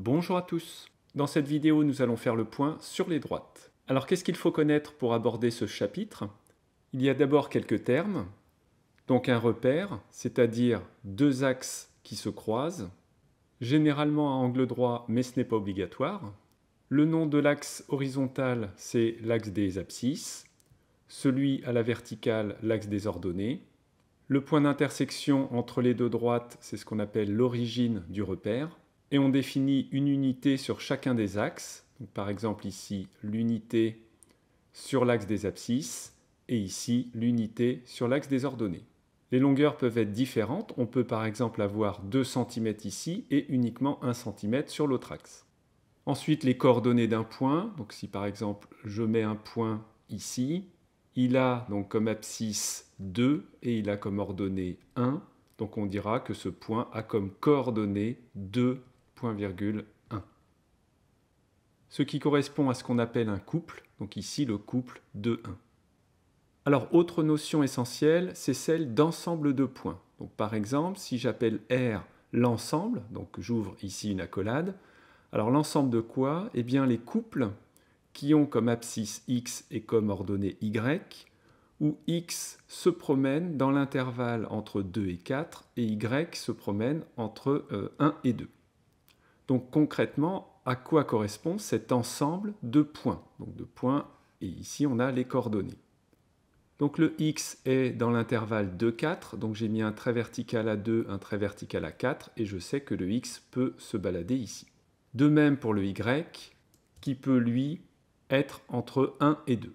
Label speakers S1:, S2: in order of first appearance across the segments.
S1: Bonjour à tous Dans cette vidéo, nous allons faire le point sur les droites. Alors qu'est-ce qu'il faut connaître pour aborder ce chapitre Il y a d'abord quelques termes. Donc un repère, c'est-à-dire deux axes qui se croisent, généralement à angle droit, mais ce n'est pas obligatoire. Le nom de l'axe horizontal, c'est l'axe des abscisses, celui à la verticale, l'axe des ordonnées. Le point d'intersection entre les deux droites, c'est ce qu'on appelle l'origine du repère et on définit une unité sur chacun des axes. par exemple ici, l'unité sur l'axe des abscisses et ici, l'unité sur l'axe des ordonnées. Les longueurs peuvent être différentes. On peut par exemple avoir 2 cm ici et uniquement 1 cm sur l'autre axe. Ensuite, les coordonnées d'un point. Donc si par exemple je mets un point ici, il a donc comme abscisse 2 et il a comme ordonnée 1. Donc on dira que ce point a comme coordonnée 2, ce qui correspond à ce qu'on appelle un couple, donc ici le couple de 1 Alors, autre notion essentielle, c'est celle d'ensemble de points. Donc, par exemple, si j'appelle R l'ensemble, donc j'ouvre ici une accolade, alors l'ensemble de quoi Eh bien les couples qui ont comme abscisse x et comme ordonnée y, où x se promène dans l'intervalle entre 2 et 4 et y se promène entre 1 euh, et 2. Donc concrètement, à quoi correspond cet ensemble de points Donc de points, et ici on a les coordonnées. Donc le x est dans l'intervalle 2, 4, donc j'ai mis un trait vertical à 2, un trait vertical à 4, et je sais que le x peut se balader ici. De même pour le y, qui peut lui être entre 1 et 2.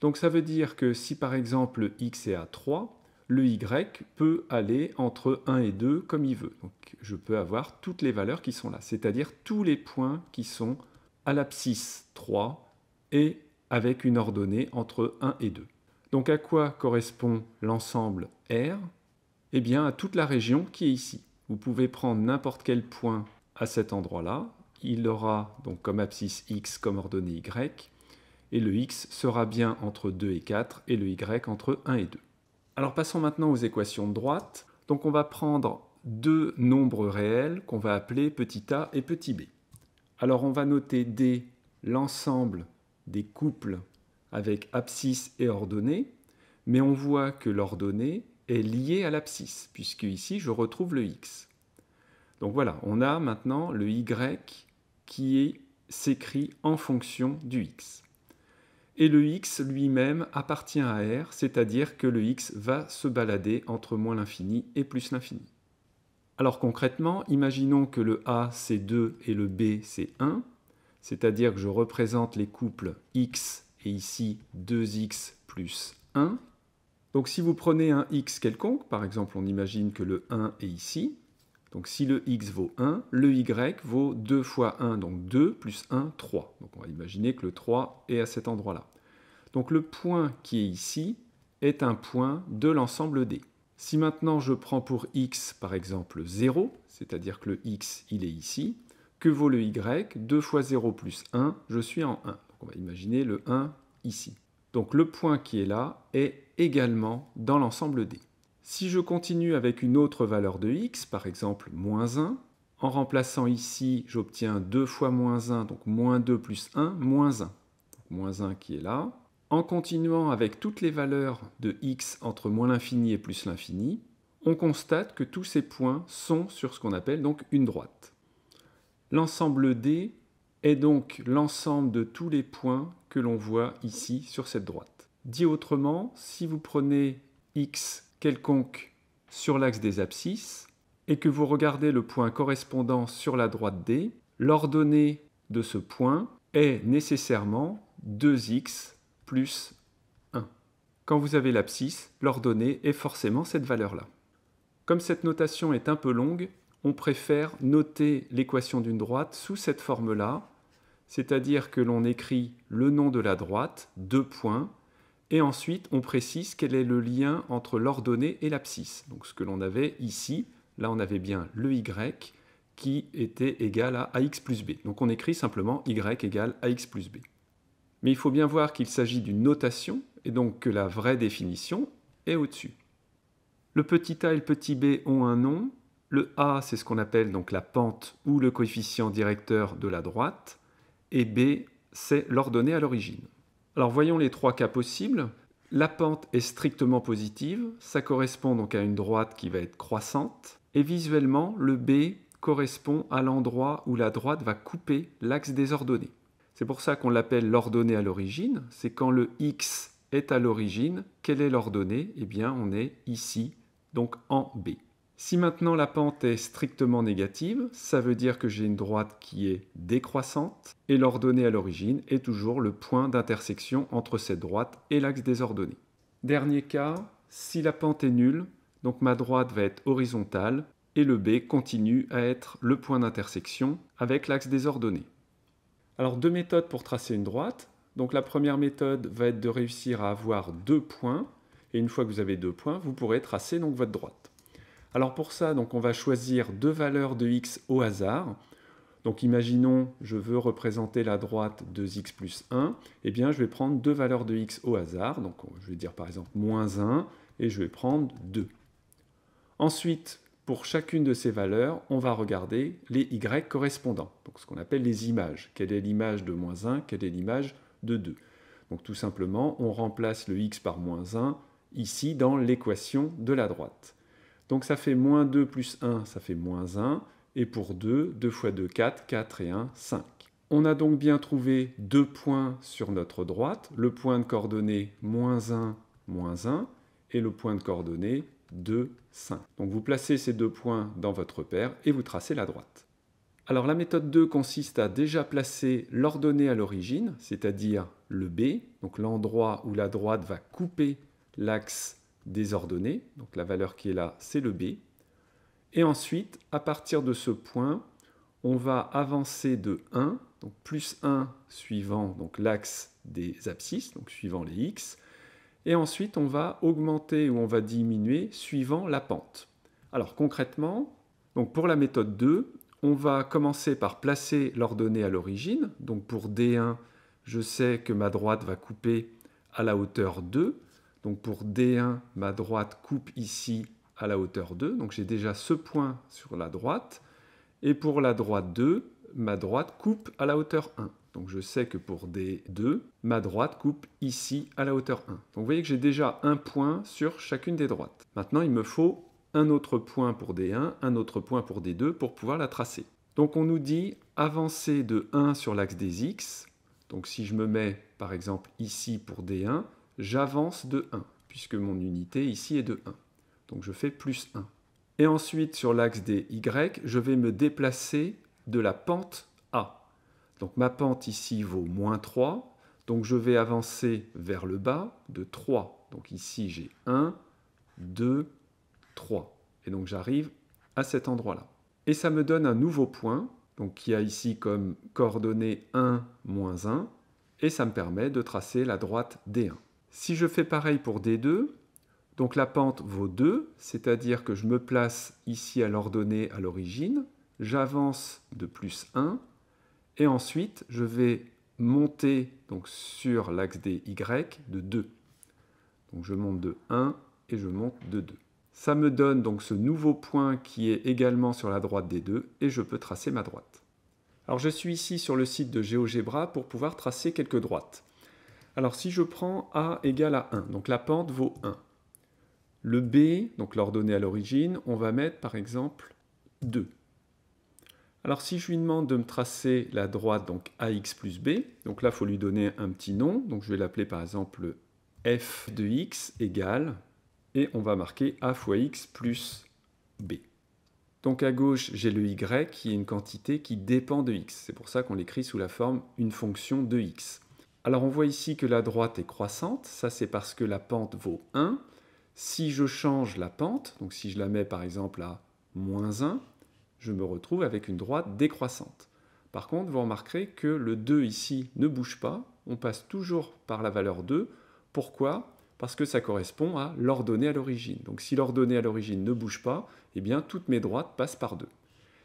S1: Donc ça veut dire que si par exemple le x est à 3, le Y peut aller entre 1 et 2 comme il veut. Donc je peux avoir toutes les valeurs qui sont là, c'est-à-dire tous les points qui sont à l'abscisse 3 et avec une ordonnée entre 1 et 2. Donc à quoi correspond l'ensemble R Eh bien à toute la région qui est ici. Vous pouvez prendre n'importe quel point à cet endroit-là. Il aura donc comme abscisse X comme ordonnée Y. Et le X sera bien entre 2 et 4 et le Y entre 1 et 2. Alors passons maintenant aux équations de droite. Donc on va prendre deux nombres réels qu'on va appeler petit a et petit b. Alors on va noter D l'ensemble des couples avec abscisse et ordonnée, mais on voit que l'ordonnée est liée à l'abscisse, puisque ici je retrouve le x. Donc voilà, on a maintenant le y qui s'écrit en fonction du x et le x lui-même appartient à R, c'est-à-dire que le x va se balader entre moins l'infini et plus l'infini. Alors concrètement, imaginons que le A c'est 2 et le B c'est 1, c'est-à-dire que je représente les couples x et ici 2x plus 1. Donc si vous prenez un x quelconque, par exemple on imagine que le 1 est ici, donc si le x vaut 1, le y vaut 2 fois 1, donc 2 plus 1, 3. Donc on va imaginer que le 3 est à cet endroit-là. Donc le point qui est ici est un point de l'ensemble D. Si maintenant je prends pour x par exemple 0, c'est-à-dire que le x il est ici, que vaut le y 2 fois 0 plus 1, je suis en 1. Donc on va imaginer le 1 ici. Donc le point qui est là est également dans l'ensemble D. Si je continue avec une autre valeur de x, par exemple moins 1, en remplaçant ici, j'obtiens 2 fois moins 1, donc moins 2 plus 1, moins 1. Donc, moins 1 qui est là. En continuant avec toutes les valeurs de x entre moins l'infini et plus l'infini, on constate que tous ces points sont sur ce qu'on appelle donc une droite. L'ensemble D est donc l'ensemble de tous les points que l'on voit ici sur cette droite. Dit autrement, si vous prenez x quelconque sur l'axe des abscisses et que vous regardez le point correspondant sur la droite D, l'ordonnée de ce point est nécessairement 2x plus 1. Quand vous avez l'abscisse, l'ordonnée est forcément cette valeur-là. Comme cette notation est un peu longue, on préfère noter l'équation d'une droite sous cette forme-là, c'est-à-dire que l'on écrit le nom de la droite, deux points, et ensuite, on précise quel est le lien entre l'ordonnée et l'abscisse. Donc ce que l'on avait ici, là on avait bien le y qui était égal à ax plus b. Donc on écrit simplement y égale ax plus b. Mais il faut bien voir qu'il s'agit d'une notation et donc que la vraie définition est au-dessus. Le petit a et le petit b ont un nom. Le a, c'est ce qu'on appelle donc la pente ou le coefficient directeur de la droite. Et b, c'est l'ordonnée à l'origine. Alors voyons les trois cas possibles. La pente est strictement positive, ça correspond donc à une droite qui va être croissante, et visuellement, le B correspond à l'endroit où la droite va couper l'axe des ordonnées. C'est pour ça qu'on l'appelle l'ordonnée à l'origine, c'est quand le X est à l'origine, quelle est l'ordonnée Eh bien, on est ici, donc en B. Si maintenant la pente est strictement négative, ça veut dire que j'ai une droite qui est décroissante et l'ordonnée à l'origine est toujours le point d'intersection entre cette droite et l'axe des ordonnées. Dernier cas, si la pente est nulle, donc ma droite va être horizontale et le B continue à être le point d'intersection avec l'axe des ordonnées. Alors deux méthodes pour tracer une droite. Donc la première méthode va être de réussir à avoir deux points et une fois que vous avez deux points, vous pourrez tracer donc votre droite. Alors pour ça, donc on va choisir deux valeurs de x au hasard. Donc imaginons, je veux représenter la droite 2 x plus 1, eh bien je vais prendre deux valeurs de x au hasard, donc je vais dire par exemple moins 1, et je vais prendre 2. Ensuite, pour chacune de ces valeurs, on va regarder les y correspondants, donc ce qu'on appelle les images. Quelle est l'image de moins 1, quelle est l'image de 2 Donc tout simplement, on remplace le x par moins 1 ici dans l'équation de la droite. Donc ça fait moins 2 plus 1, ça fait moins 1. Et pour 2, 2 fois 2, 4, 4 et 1, 5. On a donc bien trouvé deux points sur notre droite, le point de coordonnée moins 1, moins 1, et le point de coordonnée 2, 5. Donc vous placez ces deux points dans votre paire et vous tracez la droite. Alors la méthode 2 consiste à déjà placer l'ordonnée à l'origine, c'est-à-dire le B, donc l'endroit où la droite va couper l'axe ordonnées, Donc la valeur qui est là, c'est le B. Et ensuite, à partir de ce point, on va avancer de 1, donc plus 1 suivant l'axe des abscisses, donc suivant les x, et ensuite on va augmenter ou on va diminuer suivant la pente. Alors concrètement, donc pour la méthode 2, on va commencer par placer l'ordonnée à l'origine. Donc pour D1, je sais que ma droite va couper à la hauteur 2. Donc pour D1, ma droite coupe ici à la hauteur 2, donc j'ai déjà ce point sur la droite. Et pour la droite 2, ma droite coupe à la hauteur 1. Donc je sais que pour D2, ma droite coupe ici à la hauteur 1. Donc vous voyez que j'ai déjà un point sur chacune des droites. Maintenant, il me faut un autre point pour D1, un autre point pour D2 pour pouvoir la tracer. Donc on nous dit avancer de 1 sur l'axe des X. Donc si je me mets par exemple ici pour D1, j'avance de 1, puisque mon unité ici est de 1. Donc je fais plus 1. Et ensuite, sur l'axe des Y, je vais me déplacer de la pente A. Donc ma pente ici vaut moins 3, donc je vais avancer vers le bas de 3. Donc ici, j'ai 1, 2, 3. Et donc j'arrive à cet endroit-là. Et ça me donne un nouveau point, donc qui a ici comme coordonnée 1, moins 1, et ça me permet de tracer la droite D1. Si je fais pareil pour D2, donc la pente vaut 2, c'est-à-dire que je me place ici à l'ordonnée à l'origine, j'avance de plus 1, et ensuite je vais monter donc sur l'axe DY de 2. Donc je monte de 1 et je monte de 2. Ça me donne donc ce nouveau point qui est également sur la droite des 2, et je peux tracer ma droite. Alors je suis ici sur le site de GeoGebra pour pouvoir tracer quelques droites. Alors si je prends A égale à 1, donc la pente vaut 1. Le B, donc l'ordonnée à l'origine, on va mettre par exemple 2. Alors si je lui demande de me tracer la droite, donc AX plus B, donc là il faut lui donner un petit nom, donc je vais l'appeler par exemple F de X égale, et on va marquer A fois X plus B. Donc à gauche, j'ai le Y qui est une quantité qui dépend de X, c'est pour ça qu'on l'écrit sous la forme une fonction de X. Alors on voit ici que la droite est croissante, ça c'est parce que la pente vaut 1. Si je change la pente, donc si je la mets par exemple à moins 1, je me retrouve avec une droite décroissante. Par contre, vous remarquerez que le 2 ici ne bouge pas, on passe toujours par la valeur 2. Pourquoi Parce que ça correspond à l'ordonnée à l'origine. Donc si l'ordonnée à l'origine ne bouge pas, eh bien toutes mes droites passent par 2.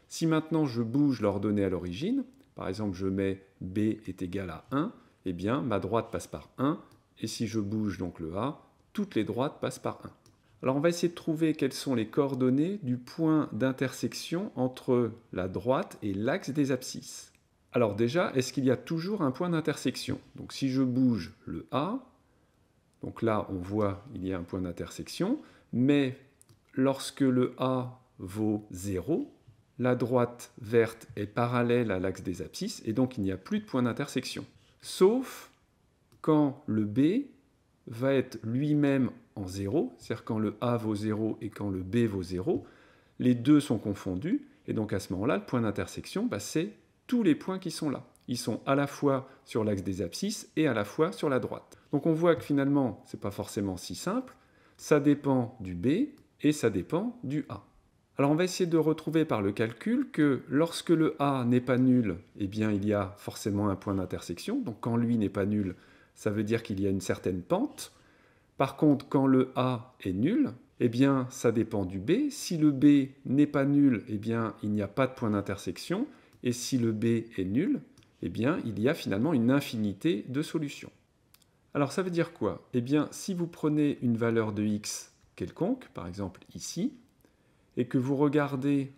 S1: Si maintenant je bouge l'ordonnée à l'origine, par exemple je mets b est égal à 1, eh bien ma droite passe par 1, et si je bouge donc le A, toutes les droites passent par 1. Alors on va essayer de trouver quelles sont les coordonnées du point d'intersection entre la droite et l'axe des abscisses. Alors déjà, est-ce qu'il y a toujours un point d'intersection Donc si je bouge le A, donc là on voit il y a un point d'intersection, mais lorsque le A vaut 0, la droite verte est parallèle à l'axe des abscisses et donc il n'y a plus de point d'intersection sauf quand le B va être lui-même en 0, c'est-à-dire quand le A vaut 0 et quand le B vaut 0, les deux sont confondus, et donc à ce moment-là, le point d'intersection, bah, c'est tous les points qui sont là. Ils sont à la fois sur l'axe des abscisses et à la fois sur la droite. Donc on voit que finalement, ce n'est pas forcément si simple, ça dépend du B et ça dépend du A. Alors on va essayer de retrouver par le calcul que lorsque le A n'est pas nul, eh bien il y a forcément un point d'intersection. Donc quand lui n'est pas nul, ça veut dire qu'il y a une certaine pente. Par contre, quand le A est nul, eh bien ça dépend du B. Si le B n'est pas nul, eh bien il n'y a pas de point d'intersection. Et si le B est nul, eh bien il y a finalement une infinité de solutions. Alors ça veut dire quoi Eh bien si vous prenez une valeur de x quelconque, par exemple ici, et que vous regardez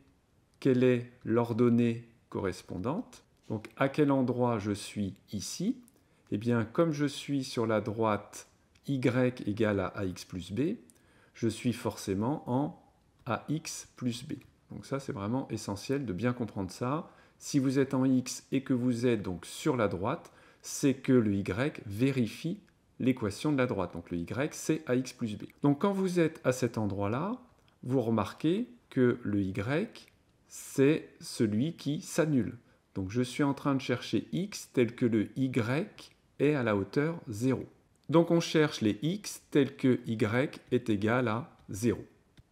S1: quelle est l'ordonnée correspondante, donc à quel endroit je suis ici, eh bien comme je suis sur la droite y égale à ax plus b, je suis forcément en ax plus b. Donc ça c'est vraiment essentiel de bien comprendre ça. Si vous êtes en x et que vous êtes donc sur la droite, c'est que le y vérifie l'équation de la droite. Donc le y c'est ax plus b. Donc quand vous êtes à cet endroit-là, vous remarquez que le Y, c'est celui qui s'annule. Donc je suis en train de chercher X tel que le Y est à la hauteur 0. Donc on cherche les X tels que Y est égal à 0.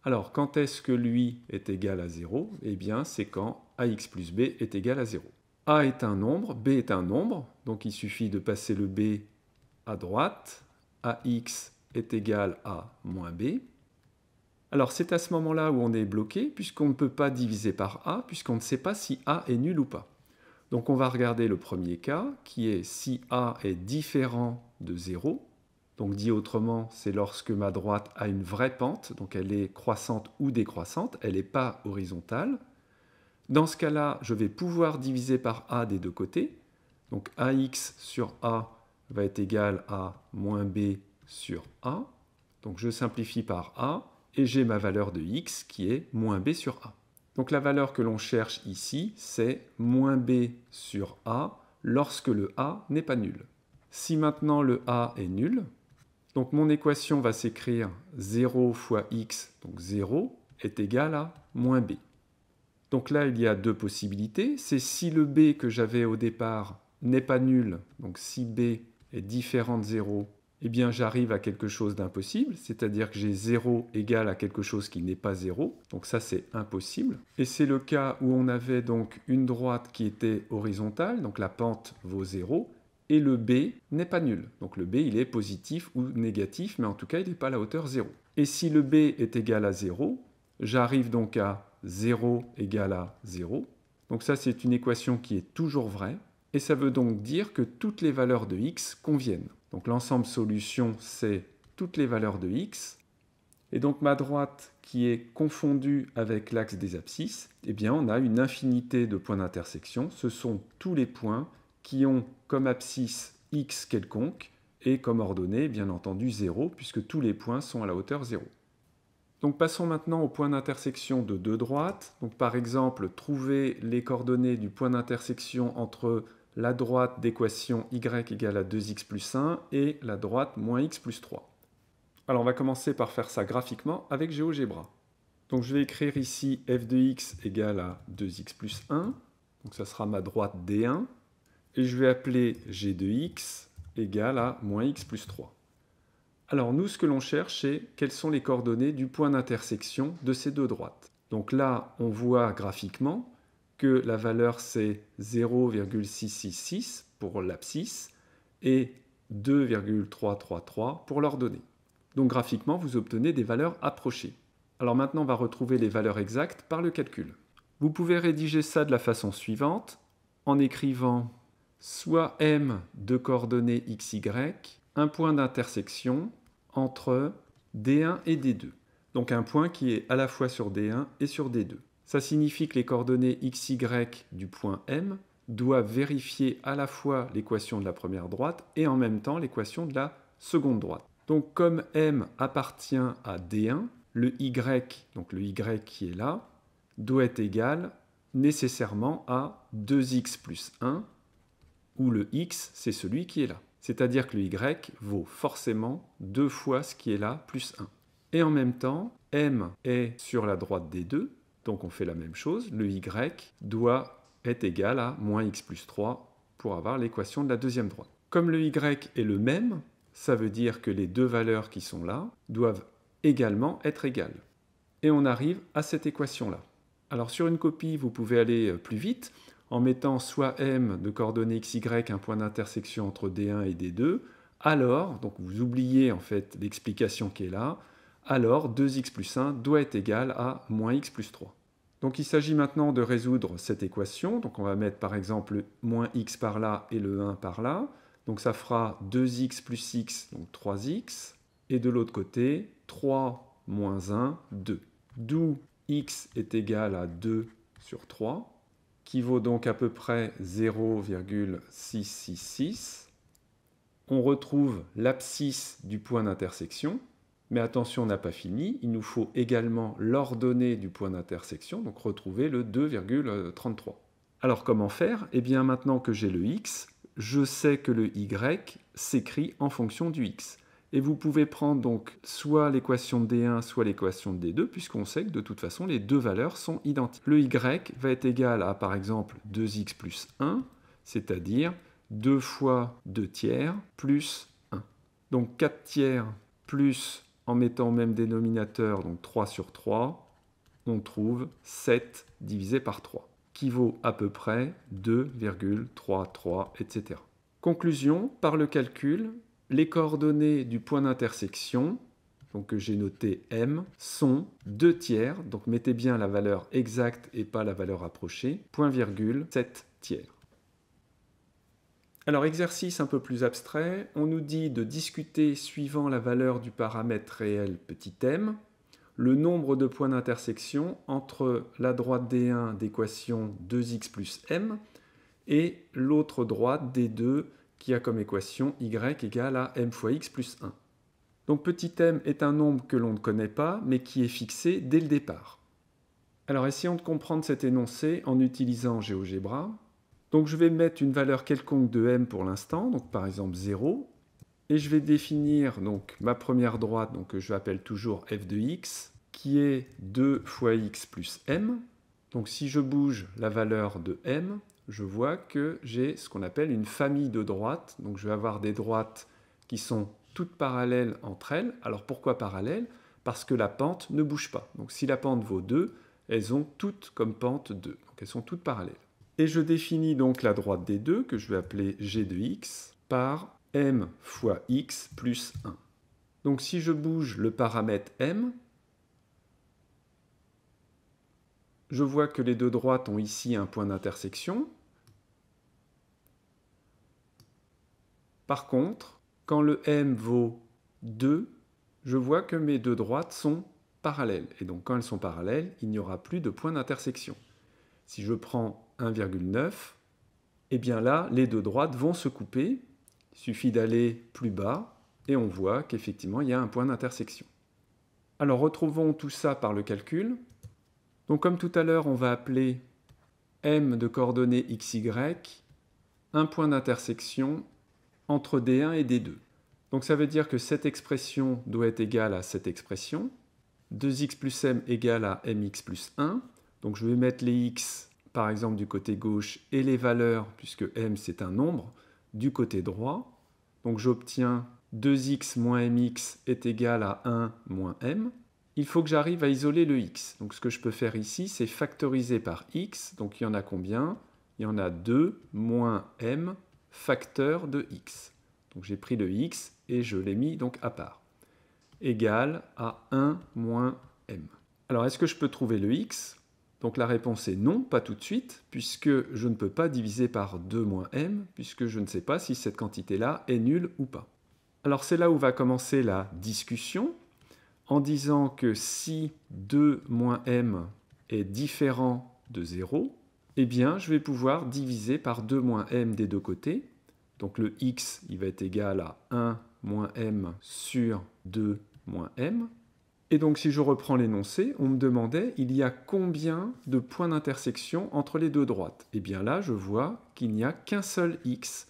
S1: Alors quand est-ce que lui est égal à 0 Eh bien c'est quand AX plus B est égal à 0. A est un nombre, B est un nombre, donc il suffit de passer le B à droite, AX est égal à moins B, alors c'est à ce moment-là où on est bloqué, puisqu'on ne peut pas diviser par A, puisqu'on ne sait pas si A est nul ou pas. Donc on va regarder le premier cas, qui est si A est différent de 0. Donc dit autrement, c'est lorsque ma droite a une vraie pente, donc elle est croissante ou décroissante, elle n'est pas horizontale. Dans ce cas-là, je vais pouvoir diviser par A des deux côtés. Donc AX sur A va être égal à moins B sur A. Donc je simplifie par A et j'ai ma valeur de x qui est moins b sur a. Donc la valeur que l'on cherche ici, c'est moins b sur a lorsque le a n'est pas nul. Si maintenant le a est nul, donc mon équation va s'écrire 0 fois x, donc 0, est égal à moins b. Donc là, il y a deux possibilités. C'est si le b que j'avais au départ n'est pas nul, donc si b est différent de 0, eh bien j'arrive à quelque chose d'impossible, c'est-à-dire que j'ai 0 égal à quelque chose qui n'est pas 0, donc ça c'est impossible. Et c'est le cas où on avait donc une droite qui était horizontale, donc la pente vaut 0, et le B n'est pas nul. Donc le B il est positif ou négatif, mais en tout cas il n'est pas à la hauteur 0. Et si le B est égal à 0, j'arrive donc à 0 égale à 0. Donc ça c'est une équation qui est toujours vraie, et ça veut donc dire que toutes les valeurs de x conviennent. Donc l'ensemble solution, c'est toutes les valeurs de x. Et donc ma droite qui est confondue avec l'axe des abscisses, eh bien on a une infinité de points d'intersection. Ce sont tous les points qui ont comme abscisse x quelconque et comme ordonnée, bien entendu, 0, puisque tous les points sont à la hauteur 0. Donc passons maintenant au point d'intersection de deux droites. Donc par exemple, trouver les coordonnées du point d'intersection entre la droite d'équation y égale à 2x plus 1 et la droite moins x plus 3. Alors on va commencer par faire ça graphiquement avec GeoGebra. Donc je vais écrire ici f de x égale à 2x plus 1, donc ça sera ma droite D1, et je vais appeler g de x égale à moins x plus 3. Alors nous, ce que l'on cherche, c'est quelles sont les coordonnées du point d'intersection de ces deux droites. Donc là, on voit graphiquement que la valeur c'est 0,666 pour l'abscisse et 2,333 pour l'ordonnée. Donc graphiquement, vous obtenez des valeurs approchées. Alors maintenant, on va retrouver les valeurs exactes par le calcul. Vous pouvez rédiger ça de la façon suivante, en écrivant soit m de coordonnées (x, y) un point d'intersection entre d1 et d2. Donc un point qui est à la fois sur d1 et sur d2. Ça signifie que les coordonnées y du point M doivent vérifier à la fois l'équation de la première droite et en même temps l'équation de la seconde droite. Donc comme M appartient à D1, le Y, donc le Y qui est là, doit être égal nécessairement à 2x plus 1, où le x, c'est celui qui est là. C'est-à-dire que le y vaut forcément 2 fois ce qui est là plus 1. Et en même temps, m est sur la droite des 2, donc on fait la même chose, le y doit être égal à moins x plus 3 pour avoir l'équation de la deuxième droite. Comme le y est le même, ça veut dire que les deux valeurs qui sont là doivent également être égales. Et on arrive à cette équation-là. Alors sur une copie, vous pouvez aller euh, plus vite en mettant soit m de coordonnées xy, un point d'intersection entre d1 et d2, alors, donc vous oubliez en fait l'explication qui est là, alors 2x plus 1 doit être égal à moins x plus 3. Donc il s'agit maintenant de résoudre cette équation. Donc on va mettre par exemple moins x par là et le 1 par là. Donc ça fera 2x plus x, donc 3x. Et de l'autre côté, 3 moins 1, 2. D'où x est égal à 2 sur 3, qui vaut donc à peu près 0,666. On retrouve l'abscisse du point d'intersection, mais attention, on n'a pas fini. Il nous faut également l'ordonnée du point d'intersection, donc retrouver le 2,33. Alors comment faire Eh bien maintenant que j'ai le x, je sais que le y s'écrit en fonction du x. Et vous pouvez prendre donc soit l'équation de D1, soit l'équation de D2, puisqu'on sait que de toute façon les deux valeurs sont identiques. Le y va être égal à par exemple 2x plus 1, c'est-à-dire 2 fois 2 tiers plus 1. Donc 4 tiers plus en mettant au même dénominateur, donc 3 sur 3, on trouve 7 divisé par 3, qui vaut à peu près 2,33, etc. Conclusion, par le calcul, les coordonnées du point d'intersection, donc que j'ai noté M, sont 2 tiers, donc mettez bien la valeur exacte et pas la valeur approchée, point virgule 7 tiers. Alors, exercice un peu plus abstrait, on nous dit de discuter suivant la valeur du paramètre réel petit m, le nombre de points d'intersection entre la droite D1 d'équation 2x plus m et l'autre droite D2 qui a comme équation y égale à m fois x plus 1. Donc petit m est un nombre que l'on ne connaît pas mais qui est fixé dès le départ. Alors essayons de comprendre cet énoncé en utilisant GeoGebra. Donc je vais mettre une valeur quelconque de m pour l'instant, donc par exemple 0, et je vais définir donc ma première droite, donc que je appelle toujours f de x, qui est 2 fois x plus m. Donc si je bouge la valeur de m, je vois que j'ai ce qu'on appelle une famille de droites. Donc je vais avoir des droites qui sont toutes parallèles entre elles. Alors pourquoi parallèles Parce que la pente ne bouge pas. Donc si la pente vaut 2, elles ont toutes comme pente 2. Donc elles sont toutes parallèles. Et je définis donc la droite des deux, que je vais appeler g de x, par m fois x plus 1. Donc si je bouge le paramètre m, je vois que les deux droites ont ici un point d'intersection. Par contre, quand le m vaut 2, je vois que mes deux droites sont parallèles. Et donc quand elles sont parallèles, il n'y aura plus de point d'intersection. Si je prends 1,9, et eh bien là, les deux droites vont se couper. Il suffit d'aller plus bas et on voit qu'effectivement, il y a un point d'intersection. Alors retrouvons tout ça par le calcul. Donc comme tout à l'heure, on va appeler m de coordonnées y un point d'intersection entre d1 et d2. Donc ça veut dire que cette expression doit être égale à cette expression. 2x plus m égale à mx plus 1. Donc je vais mettre les x par exemple du côté gauche, et les valeurs, puisque m c'est un nombre, du côté droit. Donc j'obtiens 2x moins mx est égal à 1 moins m. Il faut que j'arrive à isoler le x. Donc ce que je peux faire ici, c'est factoriser par x. Donc il y en a combien Il y en a 2 moins m facteur de x. Donc j'ai pris le x et je l'ai mis donc à part. Égal à 1 moins m. Alors est-ce que je peux trouver le x donc la réponse est non, pas tout de suite, puisque je ne peux pas diviser par 2 moins m, puisque je ne sais pas si cette quantité-là est nulle ou pas. Alors c'est là où va commencer la discussion, en disant que si 2 moins m est différent de 0, eh bien je vais pouvoir diviser par 2 moins m des deux côtés. Donc le x, il va être égal à 1 moins m sur 2 moins m. Et donc, si je reprends l'énoncé, on me demandait il y a combien de points d'intersection entre les deux droites Et eh bien là, je vois qu'il n'y a qu'un seul x.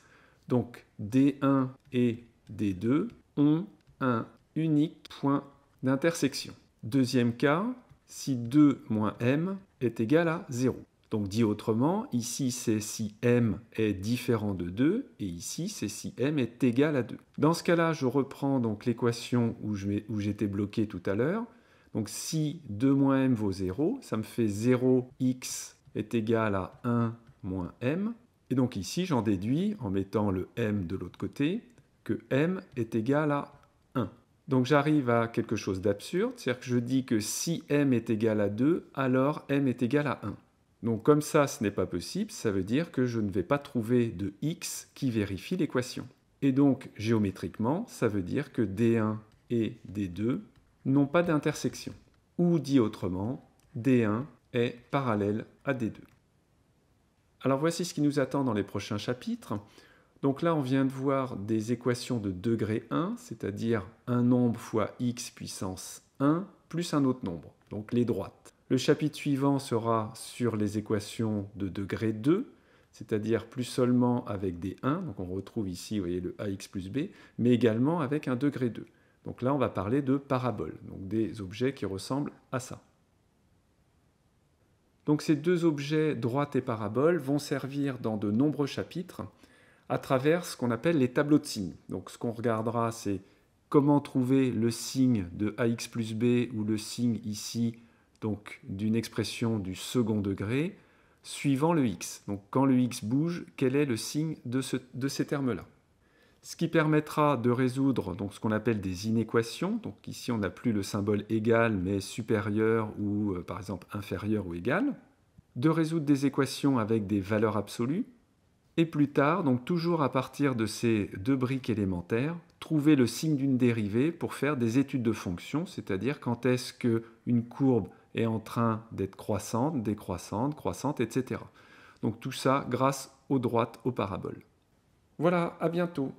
S1: Donc, D1 et D2 ont un unique point d'intersection. Deuxième cas, si 2 moins m est égal à 0. Donc dit autrement, ici c'est si m est différent de 2 et ici c'est si m est égal à 2. Dans ce cas-là, je reprends donc l'équation où j'étais bloqué tout à l'heure. Donc si 2 moins m vaut 0, ça me fait 0x est égal à 1 moins m. Et donc ici, j'en déduis, en mettant le m de l'autre côté, que m est égal à 1. Donc j'arrive à quelque chose d'absurde, c'est-à-dire que je dis que si m est égal à 2, alors m est égal à 1. Donc comme ça, ce n'est pas possible, ça veut dire que je ne vais pas trouver de x qui vérifie l'équation. Et donc géométriquement, ça veut dire que D1 et D2 n'ont pas d'intersection. Ou dit autrement, D1 est parallèle à D2. Alors voici ce qui nous attend dans les prochains chapitres. Donc là, on vient de voir des équations de degré 1, c'est-à-dire un nombre fois x puissance 1 plus un autre nombre, donc les droites. Le chapitre suivant sera sur les équations de degré 2, c'est-à-dire plus seulement avec des 1, donc on retrouve ici vous voyez, le ax plus b, mais également avec un degré 2. Donc là, on va parler de paraboles, donc des objets qui ressemblent à ça. Donc ces deux objets, droite et parabole, vont servir dans de nombreux chapitres à travers ce qu'on appelle les tableaux de signes. Donc ce qu'on regardera, c'est comment trouver le signe de ax plus b ou le signe ici donc d'une expression du second degré suivant le x. Donc quand le x bouge, quel est le signe de, ces termes-là Ce qui permettra de résoudre donc, ce qu'on appelle des inéquations. Donc ici, on n'a plus le symbole égal, mais supérieur ou euh, par exemple inférieur ou égal. De résoudre des équations avec des valeurs absolues. Et plus tard, donc toujours à partir de ces deux briques élémentaires, trouver le signe d'une dérivée pour faire des études de fonction, c'est-à-dire quand est-ce qu'une courbe est en train d'être croissante, décroissante, croissante, etc. Donc tout ça grâce aux droites, aux paraboles. Voilà, à bientôt